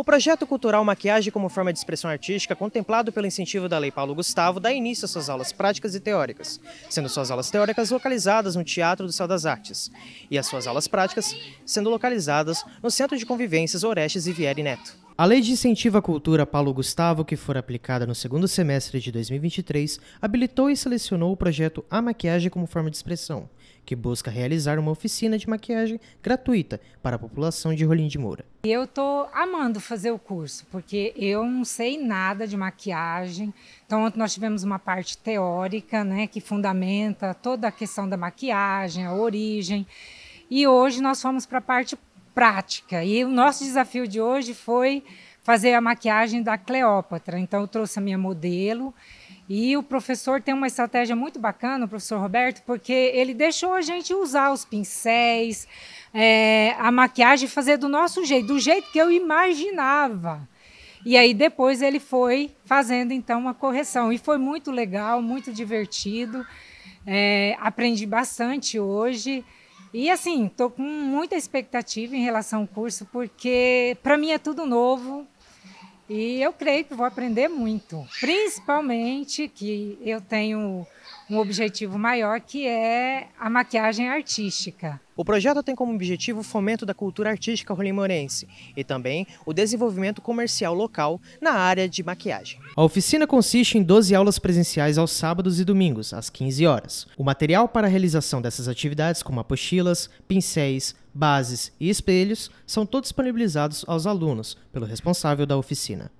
O projeto cultural Maquiagem como Forma de Expressão Artística, contemplado pelo incentivo da Lei Paulo Gustavo, dá início às suas aulas práticas e teóricas, sendo suas aulas teóricas localizadas no Teatro do Céu das Artes e as suas aulas práticas sendo localizadas no Centro de Convivências Orestes e Vieri Neto. A Lei de Incentivo à Cultura Paulo Gustavo, que for aplicada no segundo semestre de 2023, habilitou e selecionou o projeto A Maquiagem como forma de expressão, que busca realizar uma oficina de maquiagem gratuita para a população de Rolim de Moura. Eu estou amando fazer o curso, porque eu não sei nada de maquiagem. Então, ontem nós tivemos uma parte teórica, né, que fundamenta toda a questão da maquiagem, a origem. E hoje nós fomos para a parte prática. E o nosso desafio de hoje foi fazer a maquiagem da Cleópatra. Então, eu trouxe a minha modelo. E o professor tem uma estratégia muito bacana, o professor Roberto, porque ele deixou a gente usar os pincéis, é, a maquiagem, fazer do nosso jeito, do jeito que eu imaginava. E aí depois ele foi fazendo então uma correção. E foi muito legal, muito divertido. É, aprendi bastante hoje. E assim, estou com muita expectativa em relação ao curso, porque para mim é tudo novo, e eu creio que vou aprender muito, principalmente que eu tenho um objetivo maior que é a maquiagem artística. O projeto tem como objetivo o fomento da cultura artística rolimorense e também o desenvolvimento comercial local na área de maquiagem. A oficina consiste em 12 aulas presenciais aos sábados e domingos, às 15 horas. O material para a realização dessas atividades, como apostilas, pincéis, bases e espelhos são todos disponibilizados aos alunos pelo responsável da oficina.